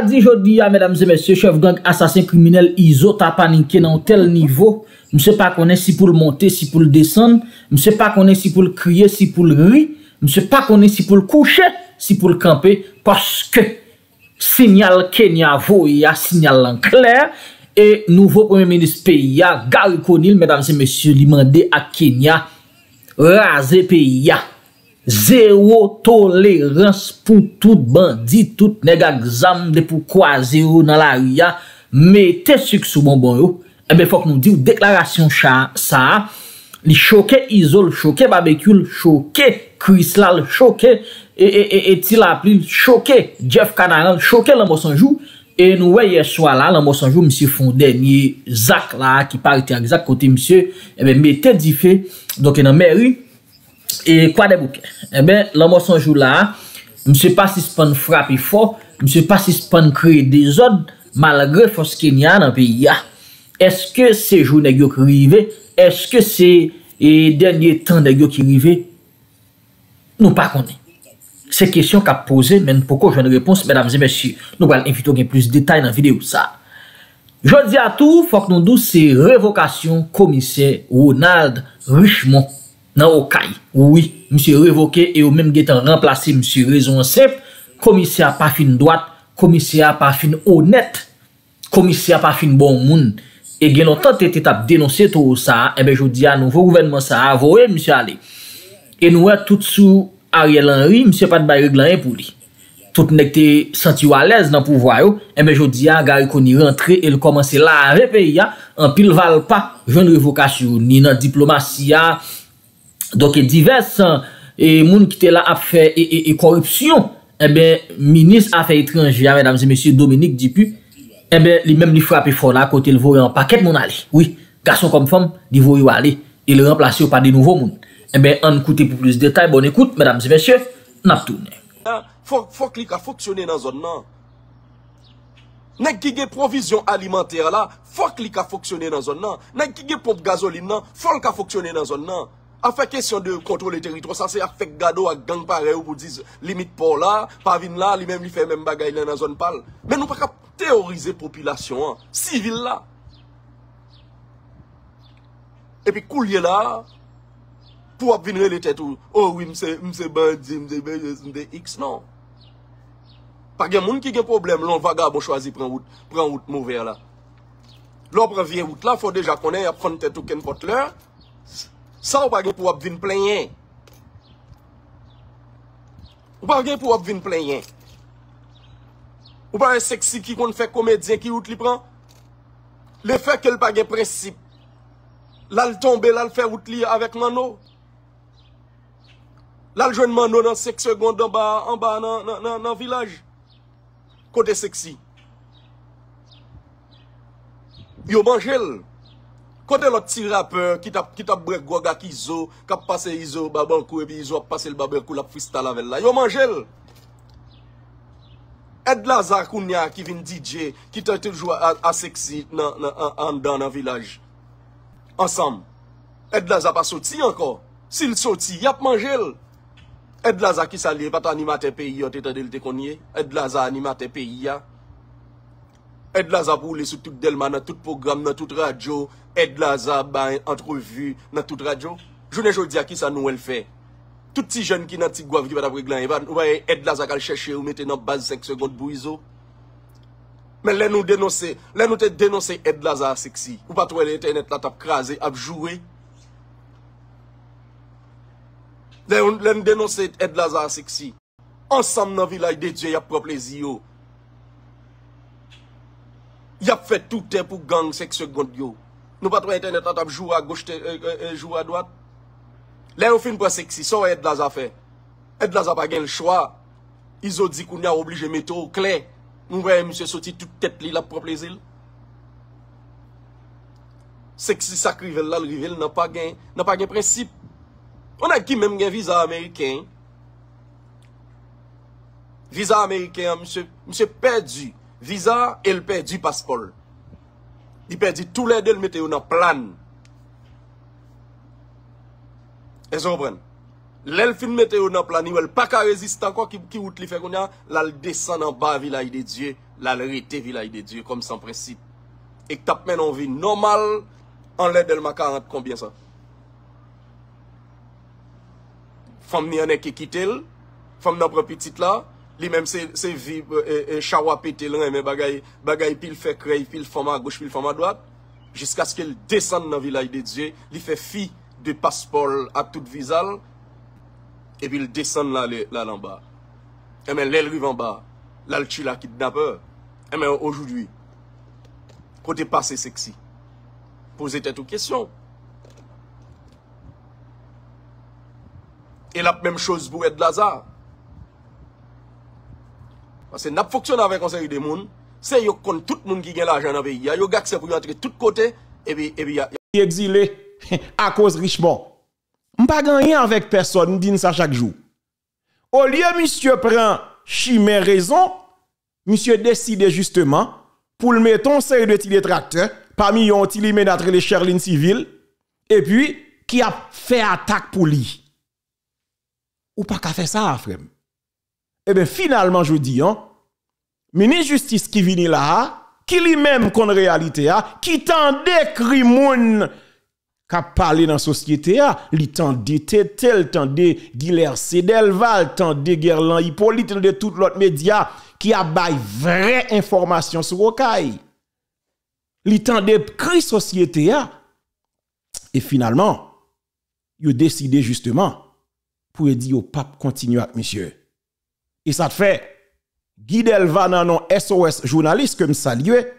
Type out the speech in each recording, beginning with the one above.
Adi jodi ya, ah, mèdames et mèsyè, chev gang asasin kriminel izo ta paninke nan tel nivou, mèse pa konen si pou l monte, si pou l desen, mèse pa konen si pou l kriye, si pou l rui, mèse pa konen si pou l kouche, si pou l kampe, paske sinyal Kenya vou ya, sinyal lankler, et nouvo premier ministre pe ya, Gary Conil, mèdames et mèsyè, li mande a Kenya, raze pe ya. Zero tolerans pou tout bandi, tout nega gzam de pou kwa zero nan la riyan, mette souk sou bon bon yo. Ebe eh fok nou diw deklarasyon sa, sa, li choke Izo, choke Babekul, choke Chris Lal, choke, eti la pli, choke Jeff Cananan, choke la monsanjou. E nou weye sou ala, la monsanjou, misi Fondé, ni Zak la, ki parti ak Zak kote misi, ebe eh mette di fe, doke nan meri. E kwa de bouke? E ben, lomo sanjou la, mse pa si span frape fo, mse pa si span kre de zon, malagre foske nyan an pe ya. Eske se joun de gyok rive, eske se e denye tan de gyok rive, nou pa konen. Se kesyon ka pose, men poko joun repons, mèdames et mèsy, nou wèl invite ou gen plus detay nan videyo sa. Joun zi atou, fok nou dou se revokasyon komise Ronald Richemont nan o kay. Ouwi, msè revoke, e ou mèm gèten remplase msè rezon sep, komisè a pa fin doat, komisè a pa fin honet, komisè a pa fin bon moun. E genon tante tèt ap denonse to ou sa, e mè jodi a nouvo gouvenman sa avowe msè alè. E nouè tout sou Ariel Henry, msè pat bayreg lan e pou li. Tout nèk te senti walez nan pou vwa yo, e mè jodi a gari koni rentre, el komanse la ave pe ya, an pil val pa, joun revokasyon, ni nan diplomasy ya, ni nan diplomasy ya, Donke divers, e moun ki te la ap fè e, e, e korupsyon, ebe, minis ap fè itranj via, mèdame zi mèsyè, Dominique Dupu, ebe, li mèm li frapi fò la, kote l vò yon pakèt moun alè. Oui, gason kom fòm, li vò yon alè, e le remplasyon pa di nouvò moun. Ebe, an koute pou plus detay, bon ekoute, mèdame zi mèsyè, naptounè. Ah, fòk li ka fòksyonè nan zon nan. Nèk ki ge provizyon alimentèr la, fòk li ka fòksyonè nan zon nan. Nèk ki ge pop gazolim nan, fòk li ka A fait question de contrôle le territoire, ça c'est a gado à gang pareil pour dire limite pour là, pas vin là, lui-même lui fait même bagaille dans la zone pâle. Mais nous pas théoriser population hein, civile là. Et puis coulier là pour venir les têtes oh oui, c'est m'se bandit, c'est m'se X non. Pas gen monde qui un problème, l'on vagabond choisi prend route, prend route mauvaise là. L'on prend vieille route là, faut déjà connaître prendre tête ou qu'un porte Sa ou pa gen pou apvin plan yen. Ou pa gen pou apvin plan yen. Ou pa gen seksi ki kon fè komedyen ki out li pran. Le fè ke l pa gen preci. Lal tombe, lal fè out li avèk mano. Lal jwen mano nan seksi gondan ba, an ba nan, nan, nan, nan, nan vilaj. Kote seksi. Yo banjel. Kote lot ti raper ki tap brek gwa ga ki zo, kap pase yi zo baban kwe, pi yi zo ap pase l baban kwe la fwist ala vel la. Yo manjel, Edlaza koun ya ki vin DJ, ki te te jwa aseksit nan andan nan vilaj. Ansam. Edlaza pa soti anko. Si l soti, yap manjel. Edlaza ki salye pat animate peyi yo, te te del te konye. Edlaza animate peyi yo. Edlaza pou li sou tout delman nan tout program, nan tout radyo, Edlaza baen, entrevu, nan tout radyo. Jounen joudi a ki sa nou el fe. Tout ti joun ki nan ti gwa vki bat ap reglan evan, ou baye Edlaza kal chèche ou mette nan baz 5 seconde bou izo. Men lè nou denose, lè nou te denose Edlaza aseksi. Ou pat wè lè tenet lat ap kraze, ap jouwe. Lè nou denose Edlaza aseksi. Ansam nan vilay de dje yap prop le ziyo. Yap fè toutè pou gang sèk sèk gond yo. Nou patwa internet an tap jou a goch tè, euh, euh, euh, jou a doat. Lè ou fin pou sèk si, son wè edla zafè. Edla zafè gen lè chwa. Izo di kou ni a oblije meto, klen, mwen mwen msè soti tout tèt li la pou plè zil. Sèk si sakrivel la, lè rival nan pa gen, nan pa gen prinsip. On ak ki menm gen vizan Ameriken. Vizan Ameriken, msè perdu. Viza, el pe di paspol. Di pe di tou led el mette ou nan plan. E zo ou bren. Lel fin mette ou nan plan, i wel pa ka rezistan kwa ki wout li fe koun ya, lal desen nan ba vilay de Diyo, lal rete vilay de Diyo, kom san presi. Ek tap men an vi normal, an led el maka an kombyen sa. Fom ni ane ke kite el, fom nan propitit la, fom nan propitit la, Li menm se vib, e chawa e, pete lan, e men bagay pil fe krey, pil foma gwoch, pil foma dwat, jiskas ke l desen nan vilay de Dje, li fe fi de paspol ak tout vizal, e pil desen lan anba. E men l el riv anba, l al chi la kidnapper. E men ojouduy, kote pa se seksi, pose te tou kesyon. E la p menm chos bou ed laza, Parce que nous fonctionnons avec un série de monde. C'est yo contre tout le monde qui gagne l'argent dans le pays. Yo des pour entrer tout côté et puis et puis y a exilé à cause Richmond. pas gagné avec personne, dit ça chaque jour. Au lieu monsieur prend chimère raison, monsieur décide justement pour le mettre en série de petits détracteurs parmi yon petit entre les Sherlin civiles et puis qui a fait attaque pour lui. Ou pas qu'a fait ça, frère eh bien, finalement, je dis, hein, ministre justice qui vient là, qui lui-même qu'on réalité, a, hein, qui tend crimoun qui a parlé dans la société, hein, il tendait tel tendait Guiller Sedelval, tendait Guerlain Hippolyte, de tout l'autre média qui a bail vraie information sur Okaï. Il tendait la société, a. Hein. Et finalement, il a décidé justement pour dire au pape continue avec monsieur. Et ça te fait, Guy Delva non SOS journaliste que me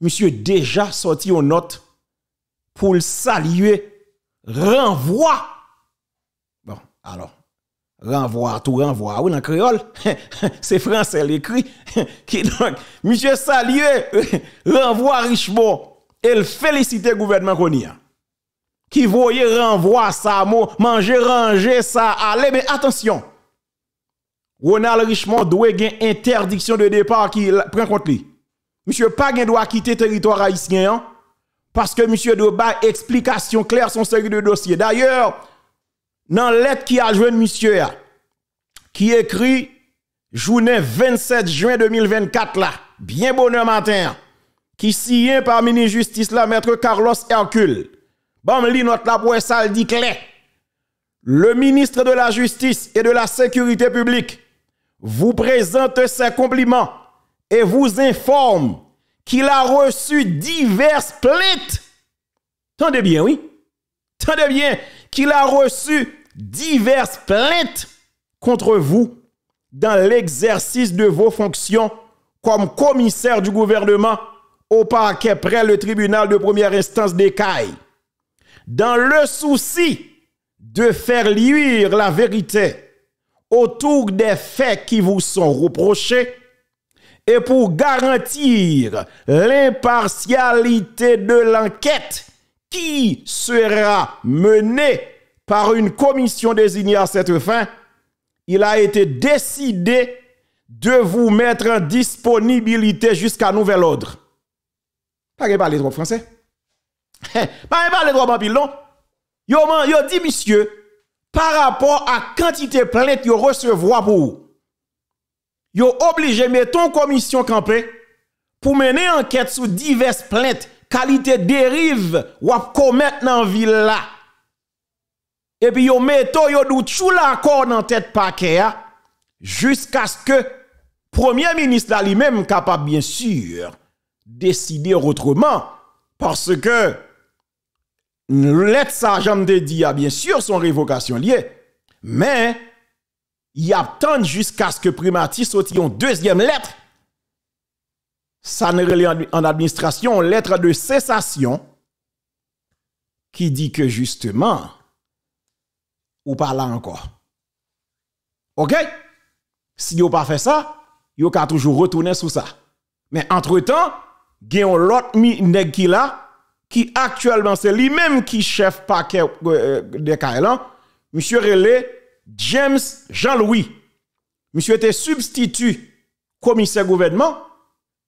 monsieur déjà sorti une note pour le saluer, renvoi. Bon, alors, renvoi, tout renvoi, Oui, dans créole, c'est français l'écrit, qui donc, monsieur salue, renvoi Richemont, et le félicite gouvernement qu'on qui voyait renvoi ça, manger, ranger ça, allez Mais attention, Ronald Richmond doit gain interdiction de départ qui prend contre lui. Monsieur Pagan doit quitter territoire haïtien hein, parce que monsieur doit une explication claire son série de dossiers. D'ailleurs, dans lettre qui a joint monsieur hein, qui écrit journée 27 juin 2024 là, bien bonheur matin, hein, qui signé par ministre justice là maître Carlos Hercule. Bon, la pour ça dit Le ministre de la Justice et de la Sécurité publique vous présente ses compliments et vous informe qu'il a reçu diverses plaintes. Tendez bien, oui. Tendez bien qu'il a reçu diverses plaintes contre vous dans l'exercice de vos fonctions comme commissaire du gouvernement au parquet près le tribunal de première instance d'Écaille. Dans le souci de faire luire la vérité autour des faits qui vous sont reprochés et pour garantir l'impartialité de l'enquête qui sera menée par une commission désignée à cette fin, il a été décidé de vous mettre en disponibilité jusqu'à nouvel ordre. Pas les droits français. Pas parler trop en Yo, man, yo, dit monsieur, par rapport à quantité plainte yo recevoir pour yo obligé mettons commission campée pour mener enquête sur diverses plaintes qualité dérive ou commettre dans ville là et puis yo metto yo dou tout l'accord dans tête paquet jusqu'à ce que premier ministre lui-même capable bien sûr décider autrement parce que lettre, ça, de de bien sûr, son révocation liée, mais il attend jusqu'à ce que Primati soit une deuxième lettre. Ça ne relie en administration, lettre de cessation, qui dit que justement, ou pas là encore. OK? Si vous pas fait ça, vous pouvez toujours retourner sous ça. Mais entre-temps, il y a l'autre nèg qui là qui actuellement c'est lui-même qui chef paquet euh, de kailan. Hein. monsieur Relais James Jean-Louis. Monsieur était substitut commissaire gouvernement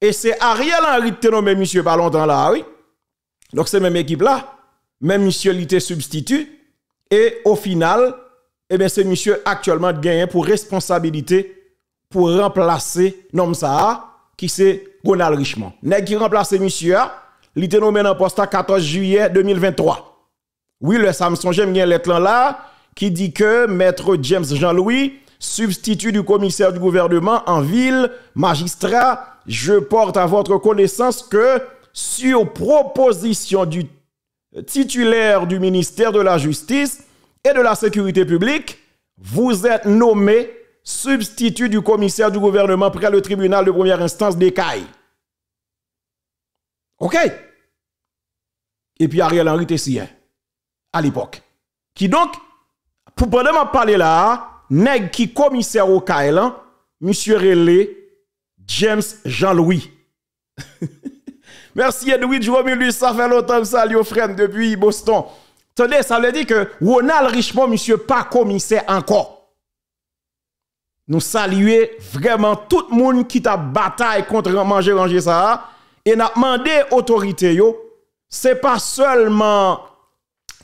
et c'est Ariel Henry qui nommé monsieur pas longtemps là, oui. Donc c'est même équipe là, même monsieur était substitut et au final, eh bien c'est monsieur actuellement gagné pour responsabilité pour remplacer nom ça qui c'est Ronald Richmond. ce qui remplace monsieur il nommé en poste 14 juillet 2023. Oui, le Samson, j'aime bien là, qui dit que maître James Jean-Louis, substitut du commissaire du gouvernement en ville, magistrat, je porte à votre connaissance que sur proposition du titulaire du ministère de la Justice et de la Sécurité publique, vous êtes nommé substitut du commissaire du gouvernement près le tribunal de première instance d'Ecaille. OK Et puis Ariel Henry était à l'époque. Qui donc pour pendant parler là, nèg qui commissaire au Kailan, hein, monsieur Relé James Jean-Louis. Merci vois lui, ça fait longtemps que ça les frère depuis Boston. Tenez, ça veut dire que Ronald Richmond, monsieur, pas commissaire encore. Nous saluer vraiment tout le monde qui t'a bataille contre manger ranger ça et n'a demandé autorité ce c'est pas seulement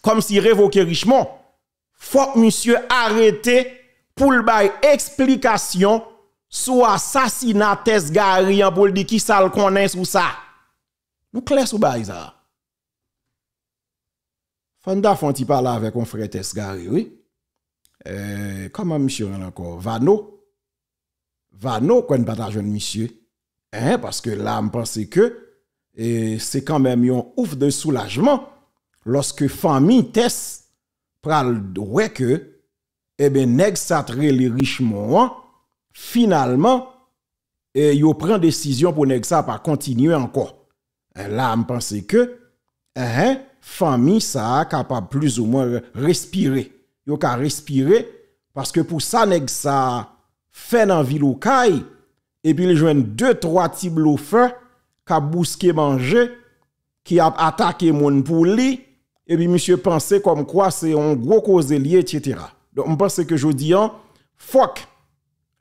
comme si révoquer Richemont, faut monsieur arrête pour le explication sur assassinat Tesgari hein, pour dire qui ça le connaît ou ça. Nous clair sur bail ça. Fanda Fonti parler avec un frère Tesgari, oui. Euh, comment monsieur encore Vano Vano, quand pas un monsieur Hein, parce que là, je pense que c'est quand même un ouf de soulagement lorsque famille test le droit que et eh ben nèg les riches hein, finalement et yo prend décision pour nèg continuer encore. là, je pense que hein, famille ça capable plus ou moins respirer. Yo ka respirer parce que pour ça nèg ça fait dans ville ou caille et puis il joint deux trois types feu qui bousqué manger qui a attaqué mon pour lui et puis monsieur pensait comme quoi c'est un gros cause lié etc. Donc on pense que je dis hein, fuck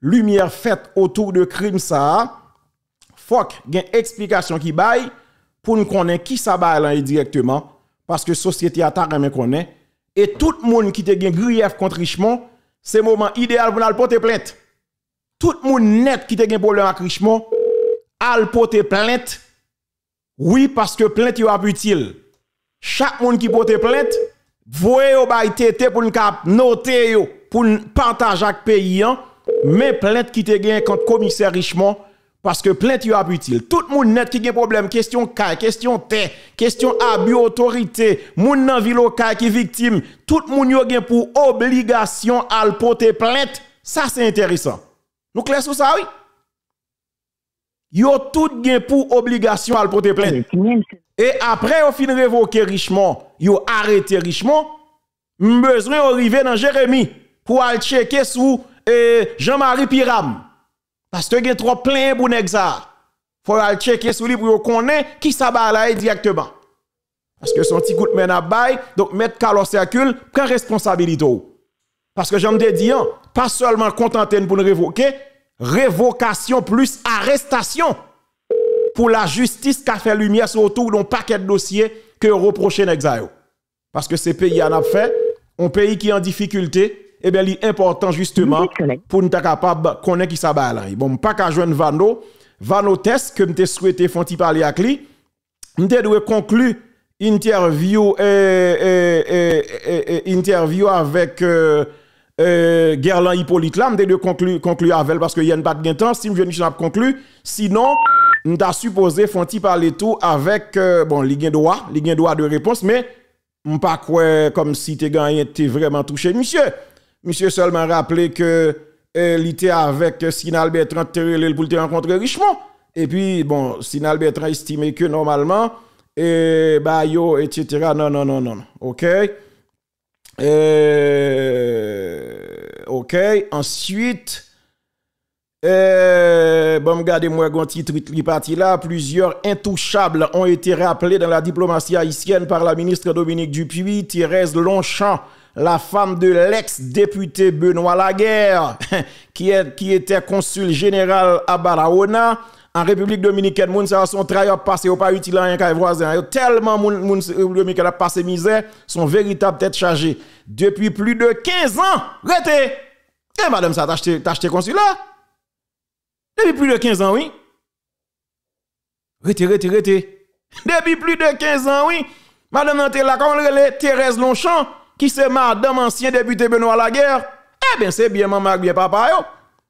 lumière faite autour de crime ça fuck une explication qui baille pour nous connaître qui ça baille directement parce que société a me connaît et tout le monde qui te gain grief contre Richemont c'est moment idéal pour nous porter plainte tout le monde net qui a un problème avec Richemont, al porter plainte. Oui, parce que plainte est utile. Chaque monde qui porte plainte, voyez au bail pour noter pour partager avec le pays hein. mais plainte qui te gagne contre commissaire Richemont parce que plainte est utile. Tout le monde net qui a problème, question cas, question t, question abus autorité, monde dans ville qui qui victime, tout le monde yo pour obligation à porter plainte. Ça c'est intéressant. Nous clair sur ça, oui. Yo tout gen pour obligation à le porter Et après, au fin révoquer richement, yo arrêté richement, besoin arriver dans Jérémy pour aller checker sous e, Jean-Marie Piram. Parce que gen trop plein pour nèg ça. Faut aller checker sous lui pour connaître qui ça là directement. Parce que son petit de main à bail, donc mettre calor circule, prend responsabilité. Parce que j'aime te dire, pas seulement contenter pour nous révoquer, révocation plus arrestation pour la justice qui a fait lumière sur autour d'un paquet de dossiers que reprocher Nexayo. Parce que ces pays en a fait, un pays qui est en difficulté, Et eh bien, il important justement pour nous être capable de connaître qui s'abat. là. Bon, pas qu'à Vano, Vano Test, que je souhaité faire parler avec lui, je dois conclure interview, eh, eh, interview avec. Euh, euh, Guerlain Hippolyte là, on de conclure conclure avec parce que y a pas de temps, si je n'ai pas conclu, sinon supposé Fonti parler tout avec euh, bon, li de droit, a de droit de réponse mais pas quoi comme si t'es gagné, vraiment touché monsieur. Monsieur seulement rappelé que euh, il était avec Sinal le pour te rencontrer Richemont et puis bon, Sinal a estimé que normalement et bah etc. non non non non. OK euh, ok, ensuite, euh, bon, regardez-moi, parti là. Plusieurs intouchables ont été rappelés dans la diplomatie haïtienne par la ministre Dominique Dupuis, Thérèse Longchamp, la femme de l'ex-député Benoît Laguerre, qui, qui était consul général à Barahona. En République dominicaine, moun sa son travail passé ou pas utile à qu'à voisin. tellement moun moun euh, dominicaine a passé misère, son véritable tête chargée depuis plus de 15 ans. Rete. Eh madame ça t'a acheté consulat Depuis plus de 15 ans, oui. Rete, rete, rete. Depuis plus de 15 ans, oui. Madame Nanté là, comment elle Thérèse Longchamp, qui se madame ancien député Benoît Laguerre. Eh bien, c'est bien maman, bien papa, yo.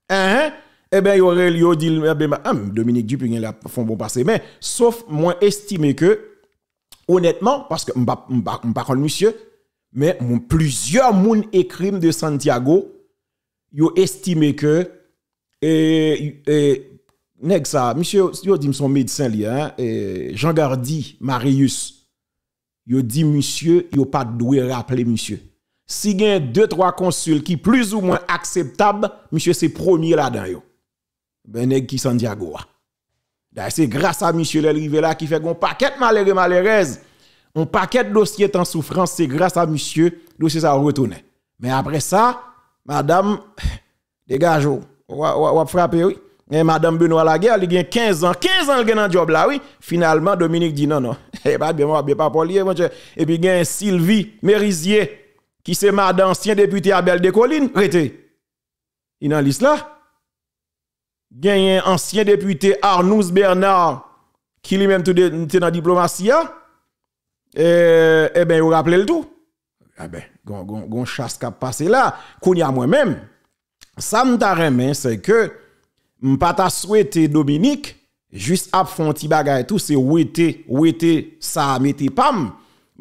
Eh, hein eh bien, il yo dit, eh ben, ah, Dominique Dupuy, il a fait un bon passé. Mais, sauf, moi, estimé que, honnêtement, parce que, pas monsieur, mais, plusieurs moun écrime de Santiago, yo estimé que, et, eh, et, eh, nèg ça, monsieur, yo dit, son médecin, et hein, Jean Gardi, Marius, yo dit, monsieur, yo pas doué rappeler, monsieur si deux deux, trois consuls qui plus ou moins acceptables monsieur c'est premier là-dedans ben nèg qui Santiago. C'est grâce à M. Elrivé là qui fait un paquet malheureux malheureuse. Un paquet de dossiers en souffrance, c'est grâce à monsieur, dossier ça retourne. Mais après ça, madame, dégage, ou, ou, frapper oui. Et madame Benoît Laguerre, elle a 15 ans, 15 ans, elle a un job là, oui. Finalement, Dominique dit non, non. Eh pas bien, moi, bien pas poli. mon Et puis, il y a Sylvie Mérisier, qui c'est madame ancien député Abel Descollines, rete. Il en liste là un ancien député Arnouz Bernard, qui lui-même était dans la diplomatie, hein. eh et, eh bien, vous rappelez le tout. Ah ben, gon, gon, chasse qui a passé là, qu'on y a moi-même. Ça me c'est que pas ta souhaité Dominique, juste à font un tout, c'est où était, ça, mette pam.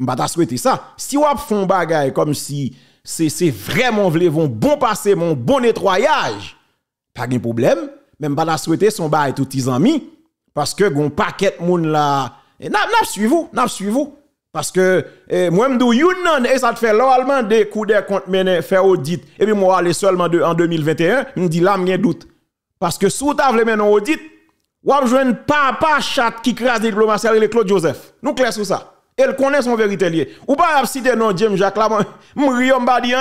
pas ta souhaité ça. Si ou font bagay comme si c'est vraiment vle bon passé, mon bon nettoyage, pas de problème même pas la souhaiter son bail tout tes amis parce que gon paquet moun là eh, n'a n'a suivez n'a suivez parce que eh, moi me dou non et ça te fait l'allemand des coups des comptes mener faire audit et puis moi aller seulement en 2021 me dit là m'y doute parce que sous ta vle audit ou pas joindre papa chat qui crase diplomatie avec Claude Joseph nous clair sur ça elle connaît son vérité lié ou pas citer non James Jacques là m'riom pas dire